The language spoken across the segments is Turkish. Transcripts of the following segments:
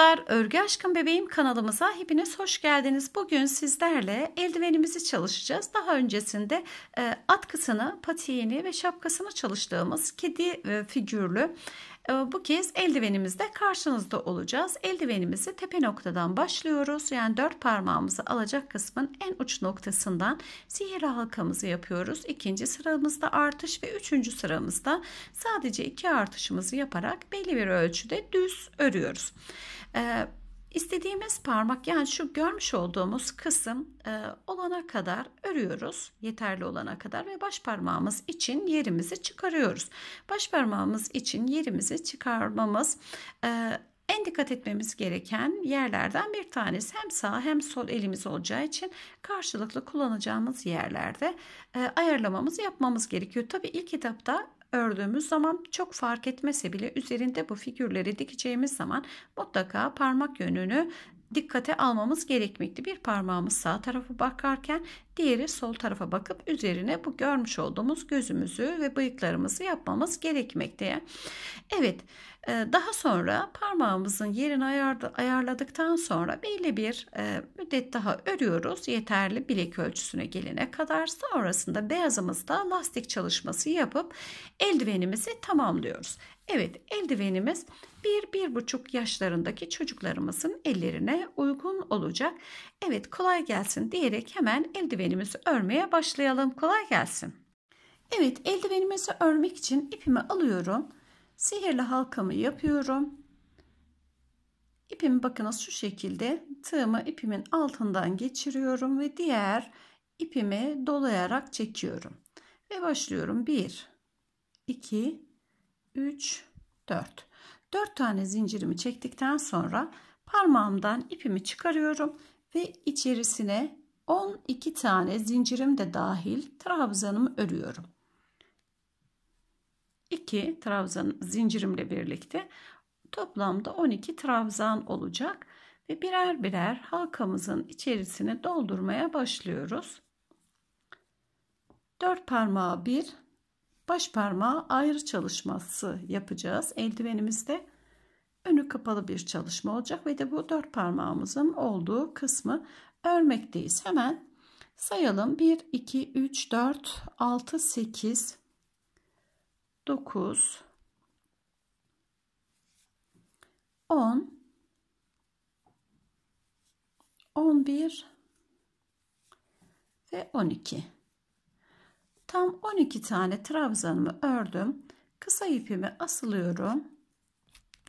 arkadaşlar, Örgü Aşkın Bebeğim kanalımıza hepiniz hoş geldiniz. Bugün sizlerle eldivenimizi çalışacağız. Daha öncesinde e, atkısını, patiğini ve şapkasını çalıştığımız kedi e, figürlü e, bu kez eldivenimizde karşınızda olacağız. Eldivenimizi tepe noktadan başlıyoruz. Yani dört parmağımızı alacak kısmın en uç noktasından sihir halkamızı yapıyoruz. İkinci sıramızda artış ve üçüncü sıramızda sadece iki artışımızı yaparak belli bir ölçüde düz örüyoruz e, istediğimiz parmak yani şu görmüş olduğumuz kısım e, olana kadar örüyoruz. Yeterli olana kadar ve baş parmağımız için yerimizi çıkarıyoruz. Baş parmağımız için yerimizi çıkarmamız e, en dikkat etmemiz gereken yerlerden bir tanesi hem sağ hem sol elimiz olacağı için karşılıklı kullanacağımız yerlerde e, ayarlamamız yapmamız gerekiyor. Tabii ilk etapta ördüğümüz zaman çok fark etmese bile üzerinde bu figürleri dikeceğimiz zaman mutlaka parmak yönünü dikkate almamız gerekmekte. Bir parmağımız sağ tarafa bakarken diğeri sol tarafa bakıp üzerine bu görmüş olduğumuz gözümüzü ve bıyıklarımızı yapmamız gerekmekte. Evet e, daha sonra parmağımızın yerini ayarladıktan sonra belli bir e, müddet daha örüyoruz. Yeterli bilek ölçüsüne gelene kadar sonrasında beyazımızda lastik çalışması yapıp eldivenimizi tamamlıyoruz. Evet eldivenimiz 1-1,5 yaşlarındaki çocuklarımızın ellerine uygun olacak. Evet kolay gelsin diyerek hemen eldivenimizi örmeye başlayalım. Kolay gelsin. Evet eldivenimizi örmek için ipimi alıyorum. Sihirli halkamı yapıyorum. İpimi bakınız şu şekilde tığımı ipimin altından geçiriyorum ve diğer ipimi dolayarak çekiyorum. Ve başlıyorum. 1, 2, 3, 4. 4 tane zincirimi çektikten sonra parmağımdan ipimi çıkarıyorum ve içerisine 12 tane zincirim de dahil trabzanımı örüyorum. 2 trabzan zincirimle birlikte toplamda 12 trabzan olacak ve birer birer halkamızın içerisine doldurmaya başlıyoruz. 4 parmağı bir baş parmağı ayrı çalışması yapacağız. Eldivenimizde önü kapalı bir çalışma olacak ve de bu dört parmağımızın olduğu kısmı örmekteyiz. Hemen sayalım. 1, 2, 3, 4, 6, 8, 9, 10, 11 ve 12. Tam 12 tane trabzanımı ördüm. Kısa ipimi asılıyorum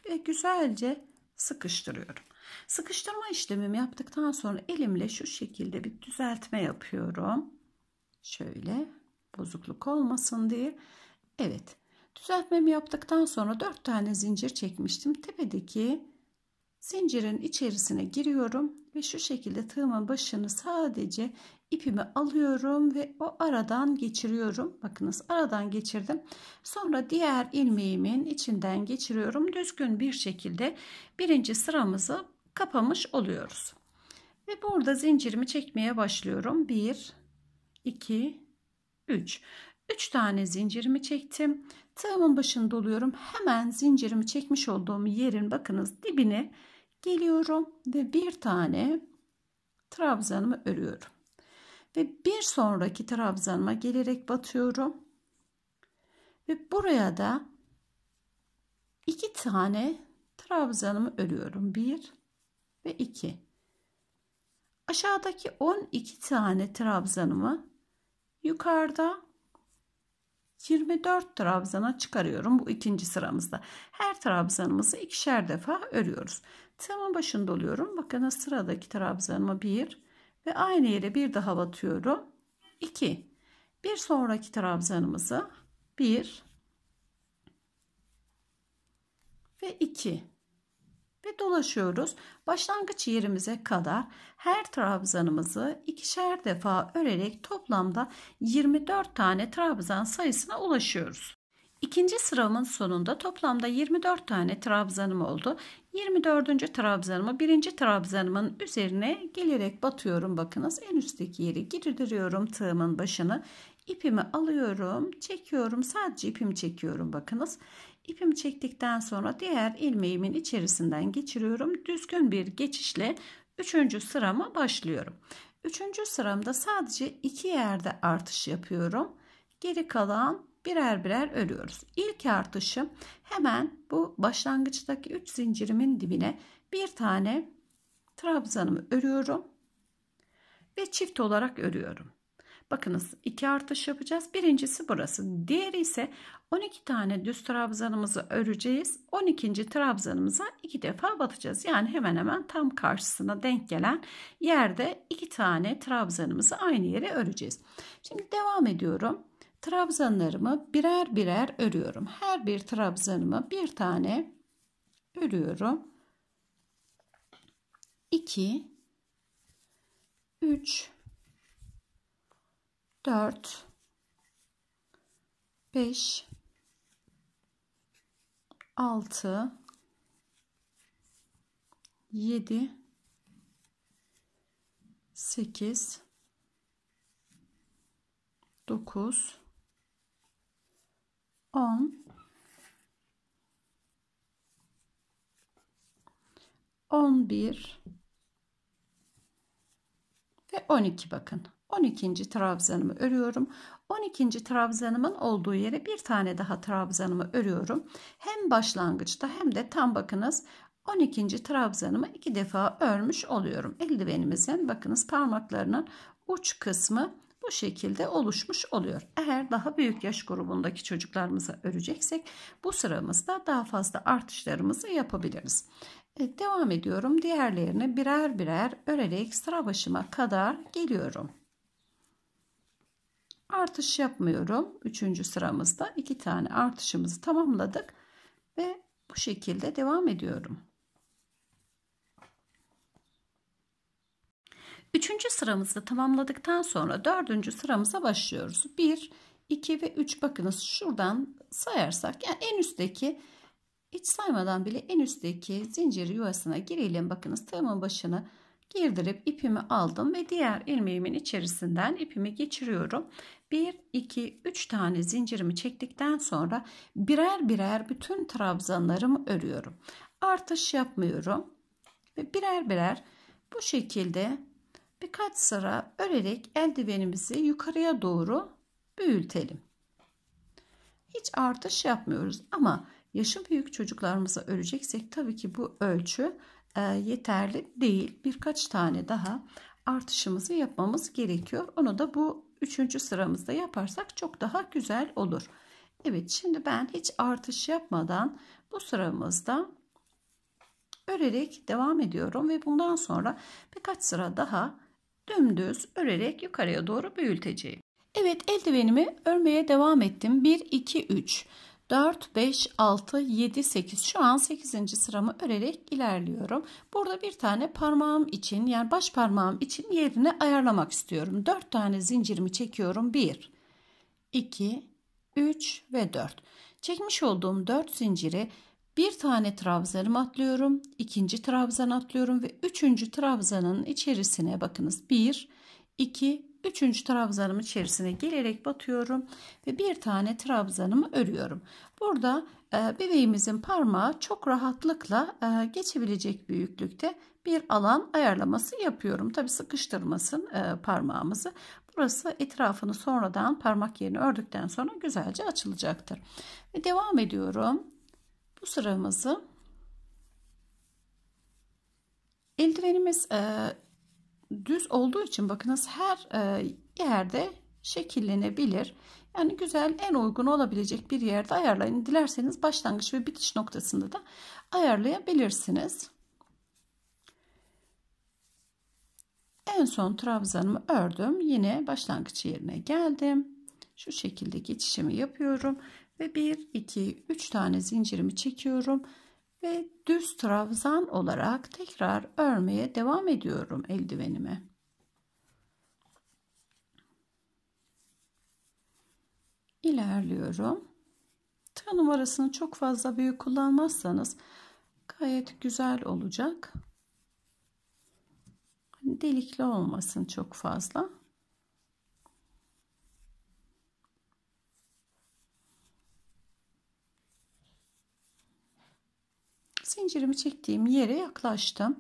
ve güzelce sıkıştırıyorum. Sıkıştırma işlemimi yaptıktan sonra elimle şu şekilde bir düzeltme yapıyorum. Şöyle bozukluk olmasın diye. Evet düzeltmemi yaptıktan sonra 4 tane zincir çekmiştim. Tepedeki zincirin içerisine giriyorum ve şu şekilde tığımın başını sadece ipimi alıyorum ve o aradan geçiriyorum. Bakınız aradan geçirdim. Sonra diğer ilmeğimin içinden geçiriyorum. Düzgün bir şekilde birinci sıramızı kapamış oluyoruz. Ve burada zincirimi çekmeye başlıyorum. 1, 2, 3. 3 tane zincirimi çektim. Tığımın başını doluyorum. Hemen zincirimi çekmiş olduğum yerin bakınız dibine geliyorum ve bir tane trabzanımı örüyorum. Ve bir sonraki trabzanıma gelerek batıyorum. Ve buraya da iki tane trabzanımı örüyorum. Bir ve iki. Aşağıdaki 12 tane trabzanımı yukarıda 24 trabzana çıkarıyorum bu ikinci sıramızda. Her trabzanımızı ikişer defa örüyoruz. Tığımın başında oluyorum. Bakın sıradaki trabzanımı 1 ve aynı yere bir daha batıyorum. 2. Bir sonraki trabzanımızı 1 ve 2 ve dolaşıyoruz. Başlangıç yerimize kadar her trabzanımızı ikişer defa örerek toplamda 24 tane trabzan sayısına ulaşıyoruz. İkinci sıramın sonunda toplamda 24 tane trabzanım oldu. 24. trabzanımı birinci trabzanımın üzerine gelerek batıyorum. Bakınız en üstteki yeri girdiriyorum tığımın başını. İpimi alıyorum, çekiyorum. Sadece ipimi çekiyorum bakınız. İpimi çektikten sonra diğer ilmeğimin içerisinden geçiriyorum. Düzgün bir geçişle 3. sırama başlıyorum. 3. sıramda sadece 2 yerde artış yapıyorum. Geri kalan birer birer örüyoruz. İlk artışım hemen bu başlangıçtaki 3 zincirimin dibine bir tane trabzanımı örüyorum ve çift olarak örüyorum. Bakınız iki artış yapacağız. Birincisi burası. Diğeri ise 12 tane düz trabzanımızı öreceğiz. 12. trabzanımıza iki defa batacağız. Yani hemen hemen tam karşısına denk gelen yerde iki tane trabzanımızı aynı yere öreceğiz. Şimdi devam ediyorum trabzanlarımı birer birer örüyorum. Her bir trabzanımı bir tane örüyorum. 2 3 4 5 6 7 8 9 10 11 ve 12 bakın 12. trabzanımı örüyorum 12. trabzanımın olduğu yere bir tane daha trabzanımı örüyorum hem başlangıçta hem de tam bakınız 12. trabzanımı iki defa örmüş oluyorum eldivenimizin bakınız parmaklarının uç kısmı bu şekilde oluşmuş oluyor. Eğer daha büyük yaş grubundaki çocuklarımıza öreceksek bu sıramızda daha fazla artışlarımızı yapabiliriz. Evet, devam ediyorum. Diğerlerini birer birer örerek sıra başıma kadar geliyorum. Artış yapmıyorum. Üçüncü sıramızda iki tane artışımızı tamamladık ve bu şekilde devam ediyorum. Üçüncü sıramızı tamamladıktan sonra dördüncü sıramıza başlıyoruz. 1, 2 ve 3 bakınız şuradan sayarsak yani en üstteki hiç saymadan bile en üstteki zincir yuvasına girelim. Bakınız tığımın başına girdirip ipimi aldım ve diğer ilmeğimin içerisinden ipimi geçiriyorum. 1, 2, 3 tane zincirimi çektikten sonra birer birer bütün trabzanlarımı örüyorum. Artış yapmıyorum ve birer birer bu şekilde birkaç sıra örerek eldivenimizi yukarıya doğru büyütelim. Hiç artış yapmıyoruz ama yaşı büyük çocuklarımıza öreceksek tabii ki bu ölçü e, yeterli değil. Birkaç tane daha artışımızı yapmamız gerekiyor. Onu da bu üçüncü sıramızda yaparsak çok daha güzel olur. Evet şimdi ben hiç artış yapmadan bu sıramızda örerek devam ediyorum ve bundan sonra birkaç sıra daha dümdüz örerek yukarıya doğru büyüteceğim. Evet eldivenimi örmeye devam ettim. 1, 2, 3, 4, 5, 6, 7, 8. Şu an 8. sıramı örerek ilerliyorum. Burada bir tane parmağım için yani baş parmağım için yerine ayarlamak istiyorum. 4 tane zincirimi çekiyorum. 1, 2, 3 ve 4. Çekmiş olduğum 4 zinciri bir tane trabzanım atlıyorum. ikinci trabzan atlıyorum ve üçüncü trabzanın içerisine bakınız. Bir, iki, üçüncü trabzanım içerisine gelerek batıyorum ve bir tane trabzanımı örüyorum. Burada e, bebeğimizin parmağı çok rahatlıkla e, geçebilecek büyüklükte bir alan ayarlaması yapıyorum. Tabi sıkıştırmasın e, parmağımızı. Burası etrafını sonradan parmak yerini ördükten sonra güzelce açılacaktır. Ve devam ediyorum. Bu sıramızı eldivenimiz e, düz olduğu için bakınız her e, yerde şekillenebilir. Yani güzel en uygun olabilecek bir yerde ayarlayın. Dilerseniz başlangıç ve bitiş noktasında da ayarlayabilirsiniz. En son trabzanımı ördüm. Yine başlangıç yerine geldim. Şu şekilde geçişimi yapıyorum ve 1 2 3 tane zincirimi çekiyorum ve düz trabzan olarak tekrar örmeye devam ediyorum eldivenime. İlerliyorum. Tığ numarasını çok fazla büyük kullanmazsanız gayet güzel olacak. Hani delikli olmasın çok fazla. zincirimi çektiğim yere yaklaştım.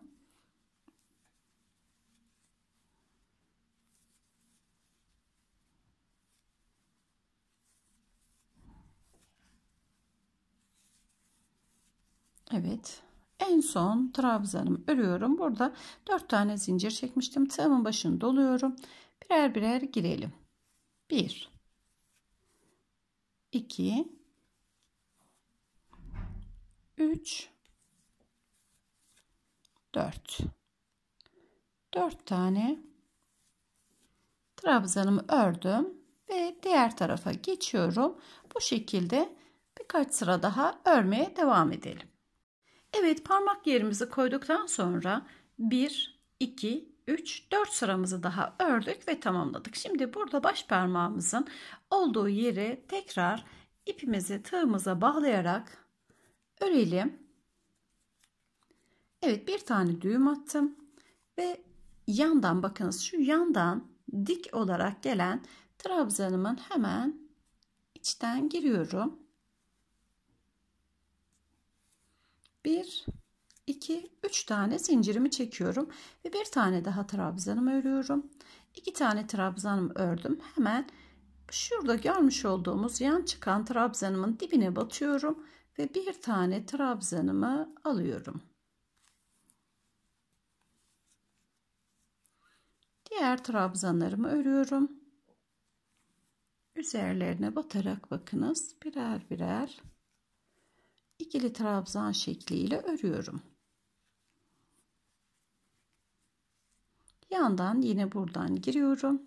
Evet. En son trabzanımı örüyorum. Burada 4 tane zincir çekmiştim. Tığımın başını doluyorum. Birer birer girelim. 1 2 3 4. 4 tane trabzanımı ördüm ve diğer tarafa geçiyorum. Bu şekilde birkaç sıra daha örmeye devam edelim. Evet parmak yerimizi koyduktan sonra 1, 2, 3, 4 sıramızı daha ördük ve tamamladık. Şimdi burada baş parmağımızın olduğu yeri tekrar ipimizi tığımıza bağlayarak örelim. Evet bir tane düğüm attım ve yandan bakınız şu yandan dik olarak gelen trabzanımın hemen içten giriyorum. 1 2 3 tane zincirimi çekiyorum ve bir tane daha trabzanımı örüyorum. 2 tane trabzanımı ördüm. Hemen şurada görmüş olduğumuz yan çıkan trabzanımın dibine batıyorum ve bir tane trabzanımı alıyorum. diğer trabzanlarımı örüyorum üzerlerine batarak bakınız birer birer ikili trabzan şekliyle örüyorum yandan yine buradan giriyorum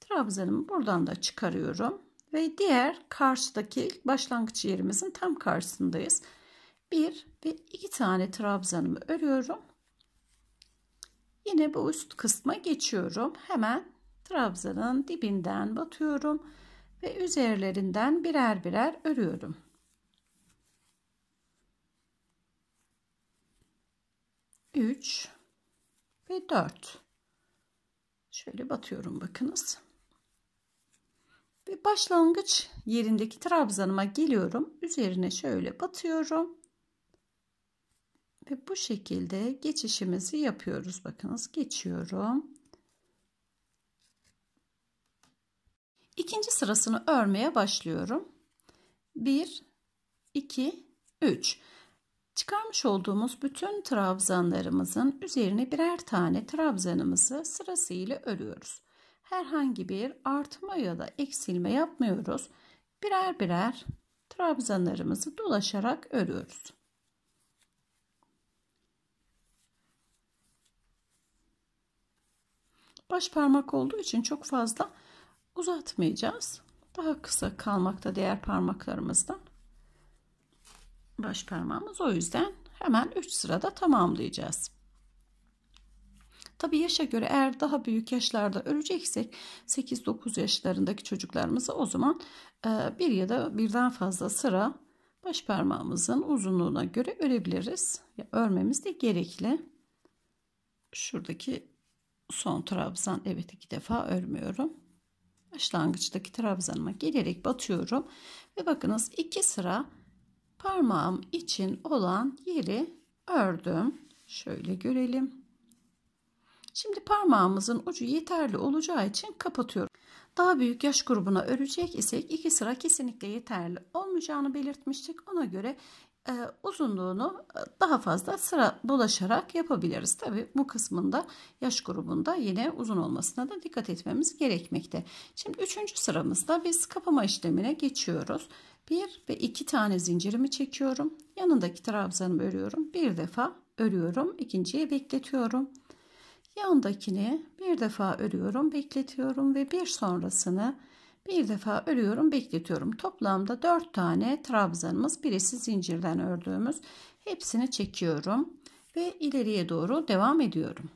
trabzanımı buradan da çıkarıyorum ve diğer karşıdaki başlangıç yerimizin tam karşısındayız. Bir ve iki tane trabzanımı örüyorum. Yine bu üst kısma geçiyorum. Hemen trabzanın dibinden batıyorum ve üzerlerinden birer birer örüyorum. Üç ve dört. Şöyle batıyorum bakınız. Ve başlangıç yerindeki trabzanıma geliyorum. Üzerine şöyle batıyorum. Ve bu şekilde geçişimizi yapıyoruz. Bakınız geçiyorum. İkinci sırasını örmeye başlıyorum. 1, 2, 3. Çıkarmış olduğumuz bütün trabzanlarımızın üzerine birer tane trabzanımızı sırasıyla örüyoruz. Herhangi bir artma ya da eksilme yapmıyoruz. Birer birer trabzanlarımızı dolaşarak örüyoruz. Baş parmak olduğu için çok fazla uzatmayacağız. Daha kısa kalmakta diğer parmaklarımızdan. Baş parmağımız o yüzden hemen 3 sırada tamamlayacağız. Tabi yaşa göre eğer daha büyük yaşlarda öreceksek 8-9 yaşlarındaki çocuklarımızı o zaman e, bir ya da birden fazla sıra baş parmağımızın uzunluğuna göre örebiliriz. örmemiz de gerekli. Şuradaki son trabzan evet iki defa örmüyorum başlangıçtaki trabzanıma gelerek batıyorum ve bakınız iki sıra parmağım için olan yeri ördüm şöyle görelim şimdi parmağımızın ucu yeterli olacağı için kapatıyorum daha büyük yaş grubuna örecek isek iki sıra kesinlikle yeterli olmayacağını belirtmiştik ona göre ee, uzunluğunu e, daha fazla sıra dolaşarak yapabiliriz. Tabi bu kısmında yaş grubunda yine uzun olmasına da dikkat etmemiz gerekmekte. Şimdi üçüncü sıramızda biz kapama işlemine geçiyoruz. Bir ve iki tane zincirimi çekiyorum. Yanındaki trabzanı örüyorum. Bir defa örüyorum. ikinciye bekletiyorum. Yandakini bir defa örüyorum, bekletiyorum ve bir sonrasını bir defa örüyorum bekletiyorum. Toplamda 4 tane trabzanımız birisi zincirden ördüğümüz hepsini çekiyorum ve ileriye doğru devam ediyorum.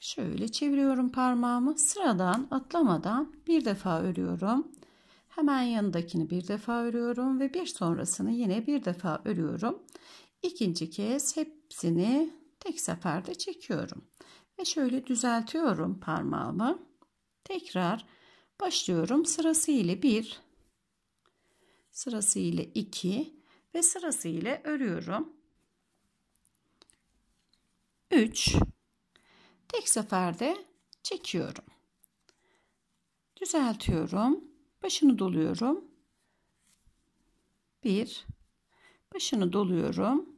Şöyle çeviriyorum parmağımı sıradan atlamadan bir defa örüyorum. Hemen yanındakini bir defa örüyorum ve bir sonrasını yine bir defa örüyorum. İkinci kez hepsini tek seferde çekiyorum. Ve şöyle düzeltiyorum parmağımı. Tekrar başlıyorum. Sırası ile 1, sırası ile 2 ve sırası ile örüyorum. 3 tek seferde çekiyorum. Düzeltiyorum. Başını doluyorum. 1 başını doluyorum.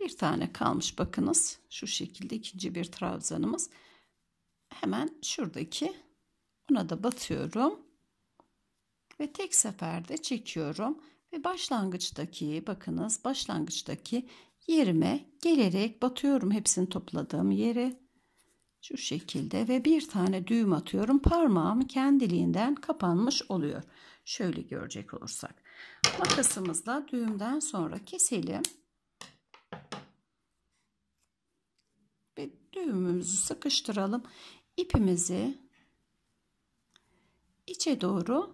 Bir tane kalmış bakınız. Şu şekilde ikinci bir trabzanımız hemen şuradaki ona da batıyorum. Ve tek seferde çekiyorum. Ve başlangıçtaki bakınız başlangıçtaki yerime gelerek batıyorum hepsini topladığım yere şu şekilde ve bir tane düğüm atıyorum. Parmağım kendiliğinden kapanmış oluyor. Şöyle görecek olursak. Makasımızla düğümden sonra keselim. Ve düğümümüzü sıkıştıralım ipimizi içe doğru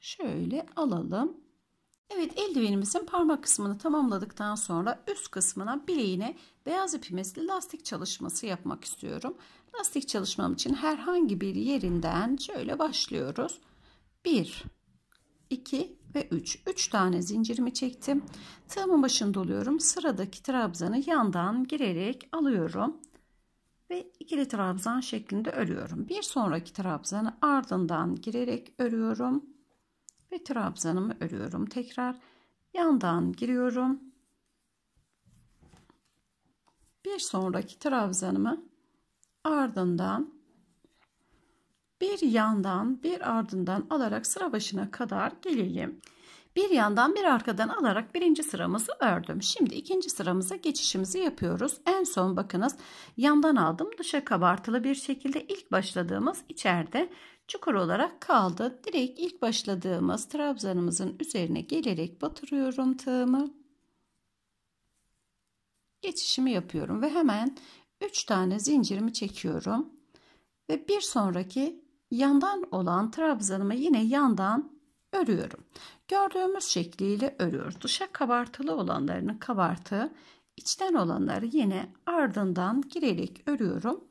şöyle alalım. Evet eldivenimizin parmak kısmını tamamladıktan sonra üst kısmına bileğine beyaz ipimizle lastik çalışması yapmak istiyorum. Lastik çalışmam için herhangi bir yerinden şöyle başlıyoruz. 1 2 ve 3. 3 tane zincirimi çektim. Tığımın başını doluyorum. Sıradaki trabzanı yandan girerek alıyorum ve ikili trabzan şeklinde örüyorum. Bir sonraki trabzanı ardından girerek örüyorum ve trabzanımı örüyorum. Tekrar yandan giriyorum. Bir sonraki trabzanımı ardından bir yandan bir ardından alarak sıra başına kadar gelelim. Bir yandan bir arkadan alarak birinci sıramızı ördüm. Şimdi ikinci sıramıza geçişimizi yapıyoruz. En son bakınız yandan aldım. Dışa kabartılı bir şekilde ilk başladığımız içeride çukur olarak kaldı. Direkt ilk başladığımız trabzanımızın üzerine gelerek batırıyorum tığımı. Geçişimi yapıyorum ve hemen 3 tane zincirimi çekiyorum. Ve bir sonraki yandan olan trabzanımı yine yandan örüyorum. Gördüğümüz şekliyle örüyoruz. Dışa kabartılı olanlarını kabartı, içten olanları yine ardından girerek örüyorum.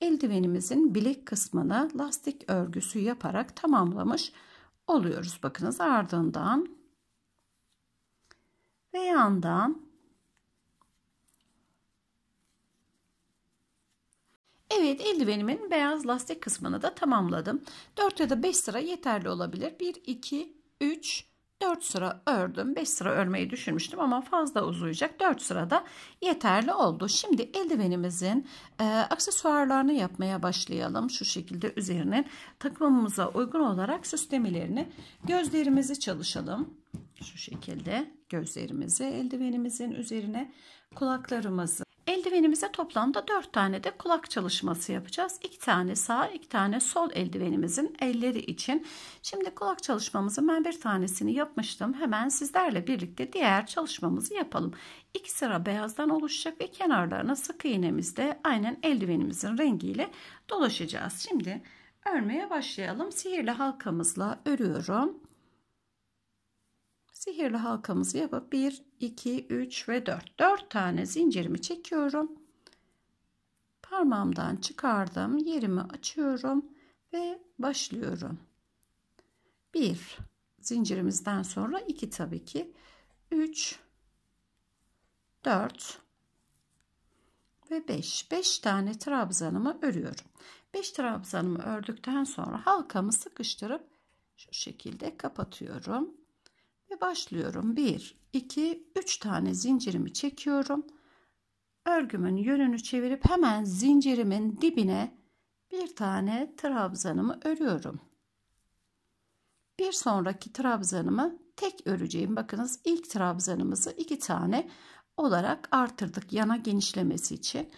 Eldivenimizin bilek kısmını lastik örgüsü yaparak tamamlamış oluyoruz. Bakınız ardından ve yandan Evet eldivenimin beyaz lastik kısmını da tamamladım. 4 ya da 5 sıra yeterli olabilir. 1, 2, 3, 4 sıra ördüm. 5 sıra örmeyi düşünmüştüm ama fazla uzayacak. 4 sıra da yeterli oldu. Şimdi eldivenimizin e, aksesuarlarını yapmaya başlayalım. Şu şekilde üzerine takımımıza uygun olarak süslemelerini gözlerimizi çalışalım. Şu şekilde gözlerimizi eldivenimizin üzerine kulaklarımızı Eldivenimize toplamda 4 tane de kulak çalışması yapacağız. 2 tane sağ, 2 tane sol eldivenimizin elleri için. Şimdi kulak çalışmamızı ben bir tanesini yapmıştım. Hemen sizlerle birlikte diğer çalışmamızı yapalım. 2 sıra beyazdan oluşacak ve kenarlarına sık iğnemizde aynen eldivenimizin rengiyle dolaşacağız. Şimdi örmeye başlayalım. Sihirli halkamızla örüyorum. Sihirli halkamızı yapıp 1, 2, 3 ve 4. 4 tane zincirimi çekiyorum. Parmağımdan çıkardım. Yerimi açıyorum ve başlıyorum. 1 zincirimizden sonra 2 tabii ki. 3 4 ve 5. 5 tane trabzanımı örüyorum. 5 trabzanımı ördükten sonra halkamı sıkıştırıp şu şekilde kapatıyorum. Ve başlıyorum. 1, 2, 3 tane zincirimi çekiyorum. Örgümün yönünü çevirip hemen zincirimin dibine bir tane trabzanımı örüyorum. Bir sonraki trabzanımı tek öreceğim. Bakınız ilk trabzanımızı iki tane olarak artırdık yana genişlemesi için.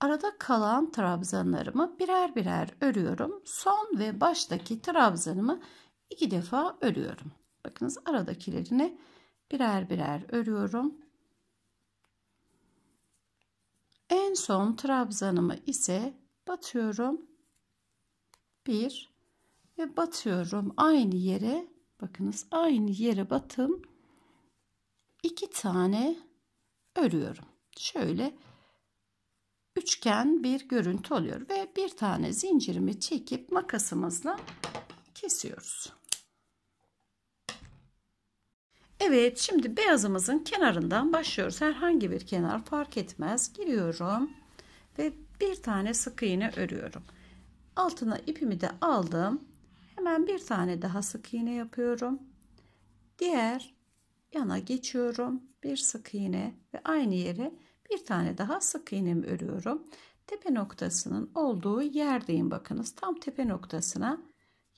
Arada kalan trabzanlarımı birer birer örüyorum. Son ve baştaki trabzanımı iki defa örüyorum. Bakınız aradakilerini birer birer örüyorum. En son trabzanımı ise batıyorum. Bir ve batıyorum aynı yere. Bakınız aynı yere batım. İki tane örüyorum. Şöyle üçgen bir görüntü oluyor ve bir tane zincirimi çekip makasımızla kesiyoruz. Evet şimdi beyazımızın kenarından başlıyoruz. Herhangi bir kenar fark etmez. Giriyorum ve bir tane sık iğne örüyorum. Altına ipimi de aldım. Hemen bir tane daha sık iğne yapıyorum. Diğer yana geçiyorum. Bir sık iğne ve aynı yere bir tane daha sık iğnemi örüyorum. Tepe noktasının olduğu yerdeyim bakınız. Tam tepe noktasına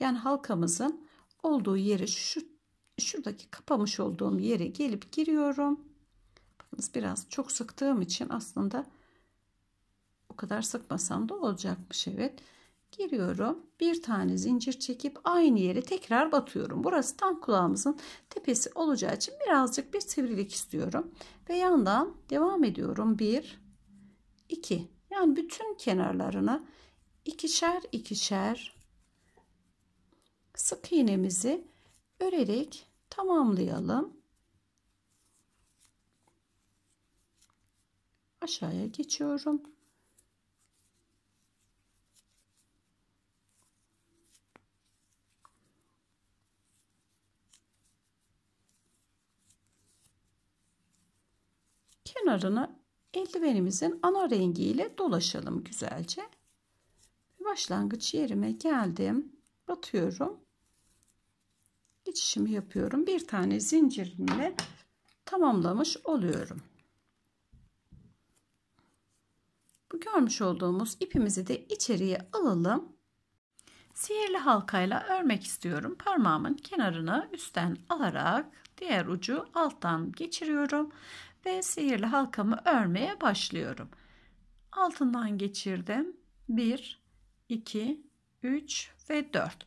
yani halkamızın olduğu yeri şu şuradaki kapamış olduğum yere gelip giriyorum. Bakınız biraz çok sıktığım için aslında o kadar sıkmasam da olacakmış evet. Giriyorum. Bir tane zincir çekip aynı yere tekrar batıyorum. Burası tam kulağımızın tepesi olacağı için birazcık bir sivrilik istiyorum. Ve yandan devam ediyorum. 1 2 yani bütün kenarlarına ikişer ikişer sık iğnemizi örerek tamamlayalım. Aşağıya geçiyorum. Kenarını eldivenimizin ana rengiyle dolaşalım güzelce. Başlangıç yerime geldim. Batıyorum geçişimi yapıyorum. Bir tane zincirimle tamamlamış oluyorum. Bu görmüş olduğumuz ipimizi de içeriye alalım. Sihirli halkayla örmek istiyorum. Parmağımın kenarını üstten alarak diğer ucu alttan geçiriyorum ve sihirli halkamı örmeye başlıyorum. Altından geçirdim. 1, 2, 3 ve 4.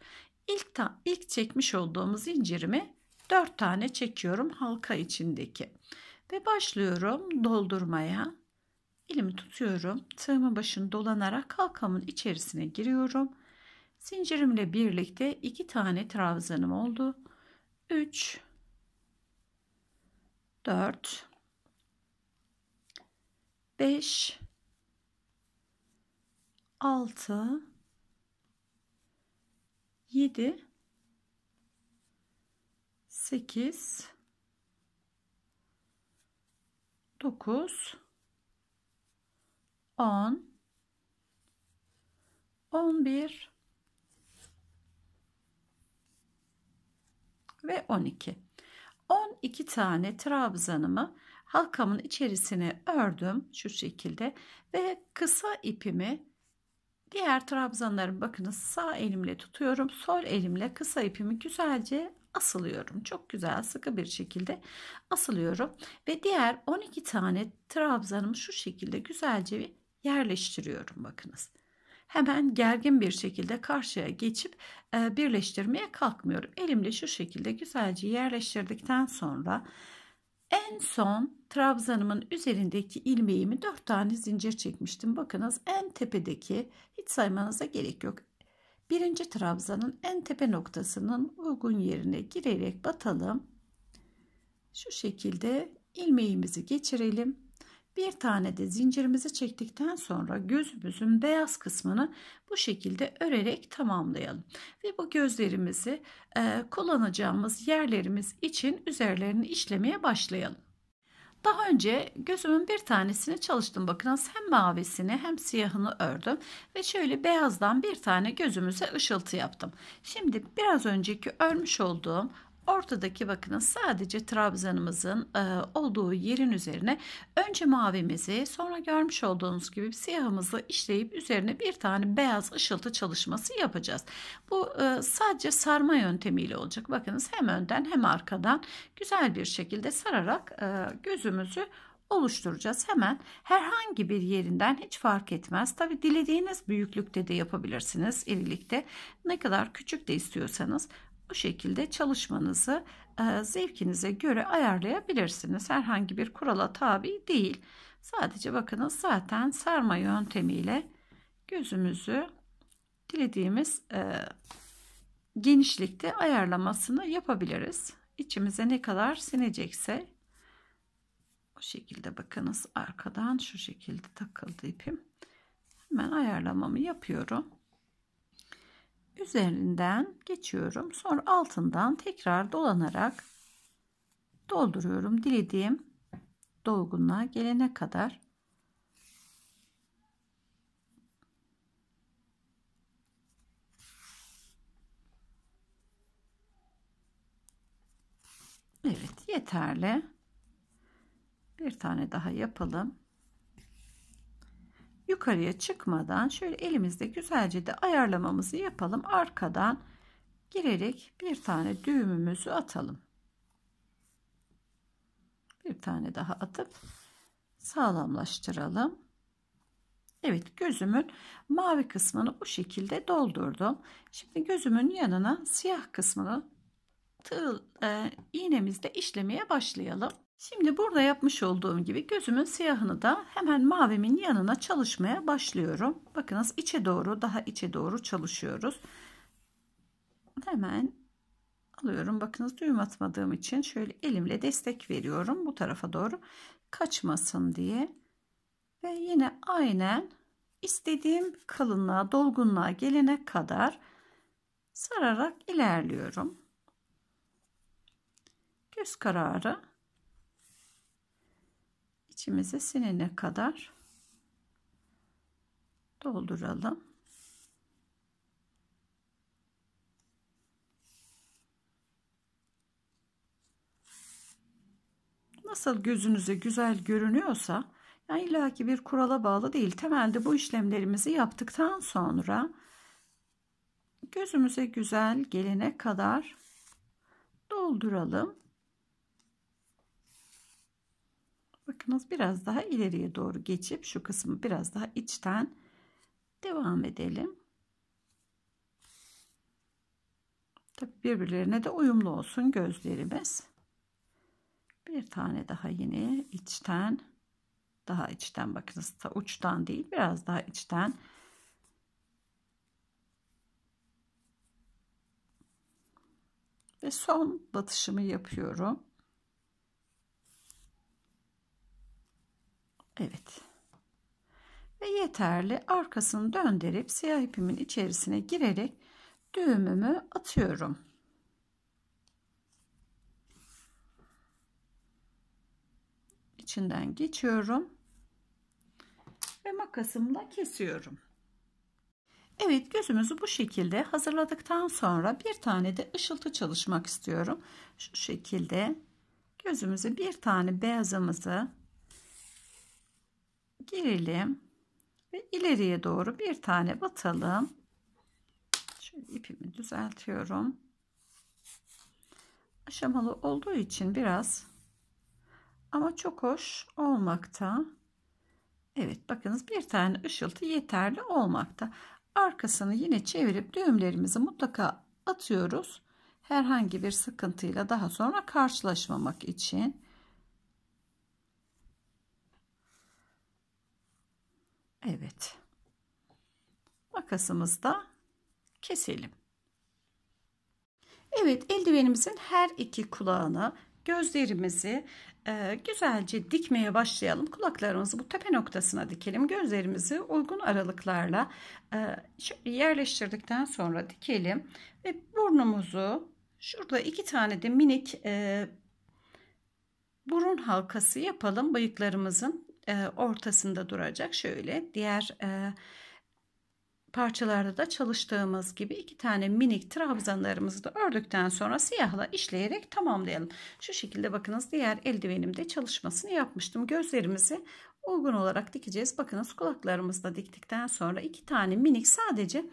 İlk, ta, ilk çekmiş olduğumuz zincirimi 4 tane çekiyorum halka içindeki. Ve başlıyorum doldurmaya. Elimi tutuyorum. Tığımın başını dolanarak halkamın içerisine giriyorum. Zincirimle birlikte 2 tane trabzanım oldu. 3 4 5 6 7 8 9 10 11 ve 12 12 tane trabzanımı halkamın içerisine ördüm şu şekilde ve kısa ipimi Diğer trabzanlarım bakınız sağ elimle tutuyorum. Sol elimle kısa ipimi güzelce asılıyorum. Çok güzel sıkı bir şekilde asılıyorum. Ve diğer 12 tane trabzanımı şu şekilde güzelce yerleştiriyorum bakınız. Hemen gergin bir şekilde karşıya geçip e, birleştirmeye kalkmıyorum. Elimle şu şekilde güzelce yerleştirdikten sonra en son trabzanımın üzerindeki ilmeğimi 4 tane zincir çekmiştim. Bakınız en tepedeki hiç saymanıza gerek yok. Birinci trabzanın en tepe noktasının uygun yerine girerek batalım. Şu şekilde ilmeğimizi geçirelim. Bir tane de zincirimizi çektikten sonra gözümüzün beyaz kısmını bu şekilde örerek tamamlayalım. Ve bu gözlerimizi e, kullanacağımız yerlerimiz için üzerlerini işlemeye başlayalım. Daha önce gözümün bir tanesini çalıştım. Bakınız hem mavisini hem siyahını ördüm ve şöyle beyazdan bir tane gözümüze ışıltı yaptım. Şimdi biraz önceki örmüş olduğum Ortadaki bakının sadece trabzanımızın e, olduğu yerin üzerine önce mavimizi sonra görmüş olduğunuz gibi siyahımızı işleyip üzerine bir tane beyaz ışıltı çalışması yapacağız. Bu e, sadece sarma yöntemiyle olacak. Bakınız hem önden hem arkadan güzel bir şekilde sararak e, gözümüzü oluşturacağız. Hemen herhangi bir yerinden hiç fark etmez. Tabi dilediğiniz büyüklükte de yapabilirsiniz. İrilikte ne kadar küçük de istiyorsanız bu şekilde çalışmanızı e, zevkinize göre ayarlayabilirsiniz. Herhangi bir kurala tabi değil. Sadece bakınız zaten sarma yöntemiyle gözümüzü dilediğimiz e, genişlikte ayarlamasını yapabiliriz. İçimize ne kadar sinecekse bu şekilde bakınız arkadan şu şekilde takıldı ipim. Hemen ayarlamamı yapıyorum üzerinden geçiyorum. Sonra altından tekrar dolanarak dolduruyorum. Dilediğim dolgunluğa gelene kadar. Evet yeterli. Bir tane daha yapalım yukarıya çıkmadan şöyle elimizde güzelce de ayarlamamızı yapalım. Arkadan girerek bir tane düğümümüzü atalım. Bir tane daha atıp sağlamlaştıralım. Evet gözümün mavi kısmını bu şekilde doldurdum. Şimdi gözümün yanına siyah kısmını tığ, e, iğnemizle işlemeye başlayalım. Şimdi burada yapmış olduğum gibi gözümün siyahını da hemen mavimin yanına çalışmaya başlıyorum. Bakınız içe doğru daha içe doğru çalışıyoruz. Hemen alıyorum. Bakınız düğüm atmadığım için şöyle elimle destek veriyorum bu tarafa doğru kaçmasın diye. Ve yine aynen istediğim kalınlığa, dolgunluğa gelene kadar sararak ilerliyorum. Göz kararı içimize sinene kadar dolduralım. Nasıl gözünüze güzel görünüyorsa yani illaki bir kurala bağlı değil. Temelde bu işlemlerimizi yaptıktan sonra gözümüze güzel gelene kadar dolduralım. Bakınız biraz daha ileriye doğru geçip şu kısmı biraz daha içten devam edelim. Tabi birbirlerine de uyumlu olsun gözlerimiz. Bir tane daha yine içten daha içten bakınız da uçtan değil biraz daha içten ve son batışımı yapıyorum. Evet. Ve yeterli. Arkasını döndürüp siyah ipimin içerisine girerek düğümümü atıyorum. içinden geçiyorum ve makasımla kesiyorum. Evet gözümüzü bu şekilde hazırladıktan sonra bir tane de ışıltı çalışmak istiyorum. Şu şekilde gözümüzü bir tane beyazımızı girelim ve ileriye doğru bir tane batalım. Şöyle ipimi düzeltiyorum. Aşamalı olduğu için biraz ama çok hoş olmakta. Evet bakınız bir tane ışıltı yeterli olmakta. Arkasını yine çevirip düğümlerimizi mutlaka atıyoruz. Herhangi bir sıkıntıyla daha sonra karşılaşmamak için. Evet. Makasımızda keselim. Evet eldivenimizin her iki kulağını gözlerimizi e, güzelce dikmeye başlayalım. Kulaklarımızı bu tepe noktasına dikelim. Gözlerimizi uygun aralıklarla e, şöyle yerleştirdikten sonra dikelim. Ve burnumuzu şurada iki tane de minik e, burun halkası yapalım. Bıyıklarımızın e, ortasında duracak. Şöyle diğer e, parçalarda da çalıştığımız gibi iki tane minik trabzanlarımızı da ördükten sonra siyahla işleyerek tamamlayalım. Şu şekilde bakınız diğer eldivenimde çalışmasını yapmıştım. Gözlerimizi uygun olarak dikeceğiz. Bakınız kulaklarımızda diktikten sonra iki tane minik sadece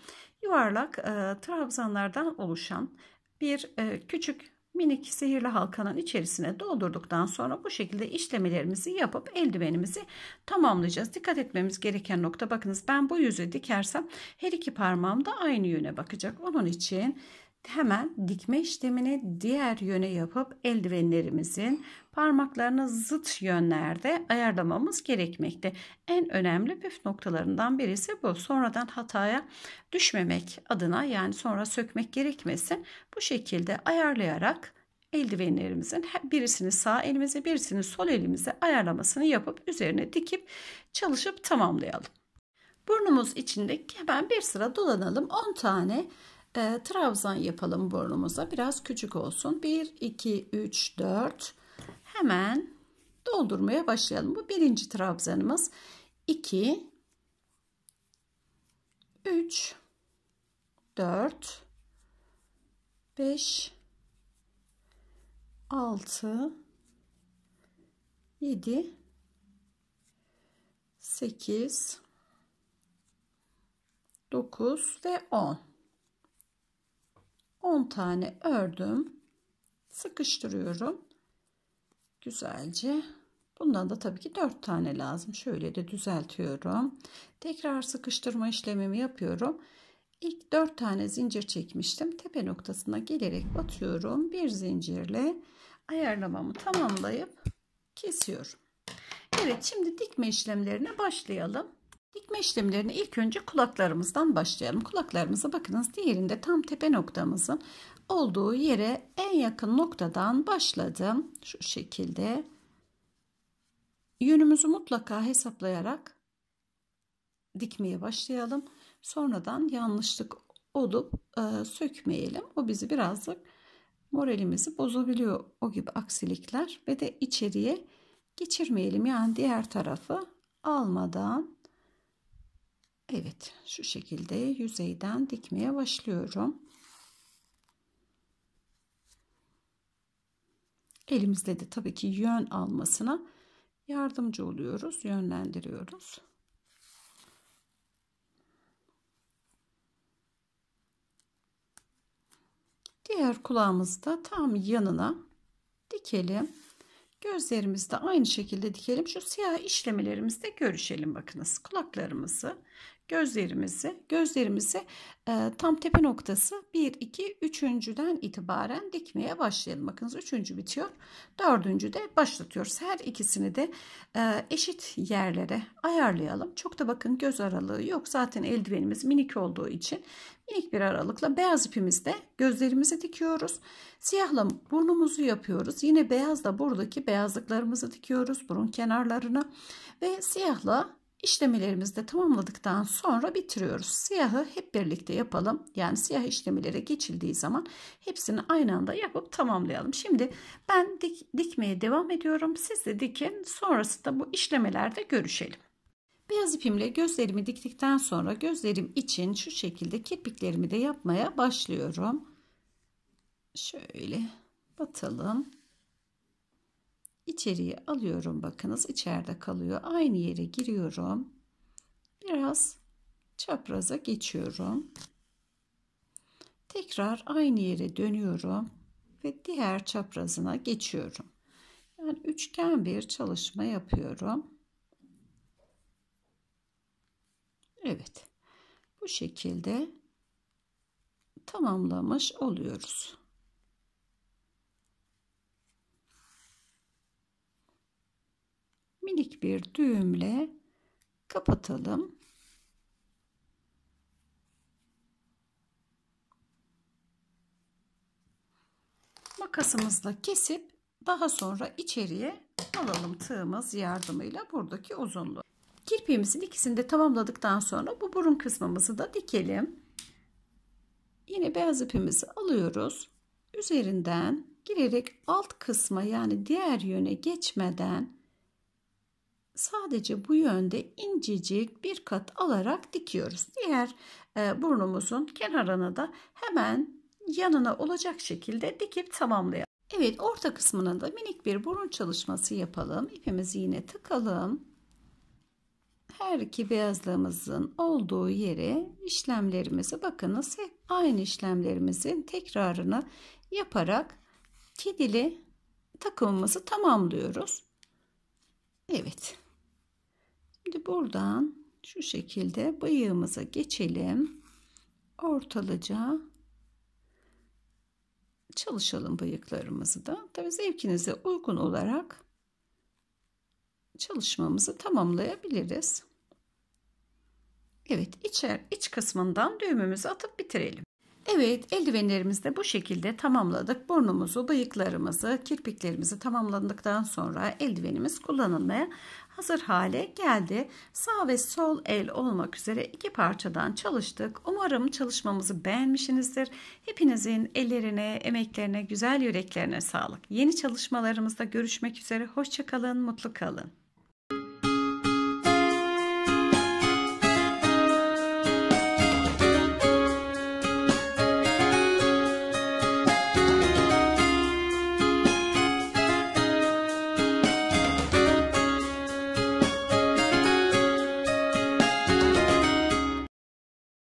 yuvarlak e, trabzanlardan oluşan bir e, küçük minik sihirli halkanın içerisine doldurduktan sonra bu şekilde işlemelerimizi yapıp eldivenimizi tamamlayacağız. Dikkat etmemiz gereken nokta bakınız ben bu yüzü dikersem her iki parmağım da aynı yöne bakacak. Onun için hemen dikme işlemini diğer yöne yapıp eldivenlerimizin parmaklarını zıt yönlerde ayarlamamız gerekmekte. En önemli püf noktalarından birisi bu. Sonradan hataya düşmemek adına yani sonra sökmek gerekmesin. Bu şekilde ayarlayarak eldivenlerimizin birisini sağ elimize birisini sol elimize ayarlamasını yapıp üzerine dikip çalışıp tamamlayalım. Burnumuz içinde hemen bir sıra dolanalım. 10 tane e, trabzan yapalım burnumuza. Biraz küçük olsun. 1, 2, 3, 4, hemen doldurmaya başlayalım. Bu birinci trabzanımız. 2 3 4 5 6 7 8 9 ve 10 10 tane ördüm sıkıştırıyorum güzelce. Bundan da tabii ki 4 tane lazım. Şöyle de düzeltiyorum. Tekrar sıkıştırma işlemimi yapıyorum. İlk 4 tane zincir çekmiştim. Tepe noktasına gelerek batıyorum. Bir zincirle ayarlamamı tamamlayıp kesiyorum. Evet şimdi dikme işlemlerine başlayalım. Dikme işlemlerini ilk önce kulaklarımızdan başlayalım. Kulaklarımıza bakınız diğerinde tam tepe noktamızın olduğu yere en yakın noktadan başladım. Şu şekilde yönümüzü mutlaka hesaplayarak dikmeye başlayalım. Sonradan yanlışlık olup e, sökmeyelim. O bizi birazcık moralimizi bozabiliyor o gibi aksilikler ve de içeriye geçirmeyelim. Yani diğer tarafı almadan Evet şu şekilde yüzeyden dikmeye başlıyorum. Elimizle de tabii ki yön almasına yardımcı oluyoruz, yönlendiriyoruz. Diğer kulağımızı da tam yanına dikelim. Gözlerimizi de aynı şekilde dikelim. Şu siyah işlemelerimizde görüşelim bakınız. Kulaklarımızı gözlerimizi gözlerimizi e, tam tepe noktası 1 2 3.'den itibaren dikmeye başlayalım. Bakınız 3. bitiyor. 4. de başlatıyoruz. Her ikisini de e, eşit yerlere ayarlayalım. Çok da bakın göz aralığı yok. Zaten eldivenimiz minik olduğu için minik bir aralıkla beyaz ipimizde gözlerimizi dikiyoruz. Siyahla burnumuzu yapıyoruz. Yine beyazla buradaki beyazlıklarımızı dikiyoruz burun kenarlarına ve siyahla İşlemlerimizi de tamamladıktan sonra bitiriyoruz. Siyahı hep birlikte yapalım. Yani siyah işlemlere geçildiği zaman hepsini aynı anda yapıp tamamlayalım. Şimdi ben dik, dikmeye devam ediyorum. Siz de dikin. Sonrasında bu işlemelerde görüşelim. Beyaz ipimle gözlerimi diktikten sonra gözlerim için şu şekilde kirpiklerimi de yapmaya başlıyorum. Şöyle batalım içeriye alıyorum bakınız içeride kalıyor. Aynı yere giriyorum. Biraz çapraza geçiyorum. Tekrar aynı yere dönüyorum ve diğer çaprazına geçiyorum. Yani üçgen bir çalışma yapıyorum. Evet. Bu şekilde tamamlamış oluyoruz. minik bir düğümle kapatalım. Makasımızla kesip daha sonra içeriye alalım tığımız yardımıyla buradaki uzunluğu. Kirpiğimizin ikisini de tamamladıktan sonra bu burun kısmımızı da dikelim. Yine beyaz ipimizi alıyoruz. Üzerinden girerek alt kısma yani diğer yöne geçmeden sadece bu yönde incecik bir kat alarak dikiyoruz. Diğer e, burnumuzun kenarına da hemen yanına olacak şekilde dikip tamamlayalım. Evet orta kısmına da minik bir burun çalışması yapalım. İpimizi yine tıkalım. Her iki beyazlığımızın olduğu yere işlemlerimizi bakınız hep aynı işlemlerimizin tekrarını yaparak kedili takımımızı tamamlıyoruz. Evet. Şimdi buradan şu şekilde bıyığımıza geçelim. Ortalıca çalışalım bıyıklarımızı da. Tabii zevkinize uygun olarak çalışmamızı tamamlayabiliriz. Evet içer, iç kısmından düğümümüzü atıp bitirelim. Evet eldivenlerimizi de bu şekilde tamamladık. Burnumuzu, bıyıklarımızı, kirpiklerimizi tamamladıktan sonra eldivenimiz kullanılmaya hazır hale geldi. Sağ ve sol el olmak üzere iki parçadan çalıştık. Umarım çalışmamızı beğenmişsinizdir. Hepinizin ellerine, emeklerine, güzel yüreklerine sağlık. Yeni çalışmalarımızda görüşmek üzere. Hoşçakalın, mutlu kalın.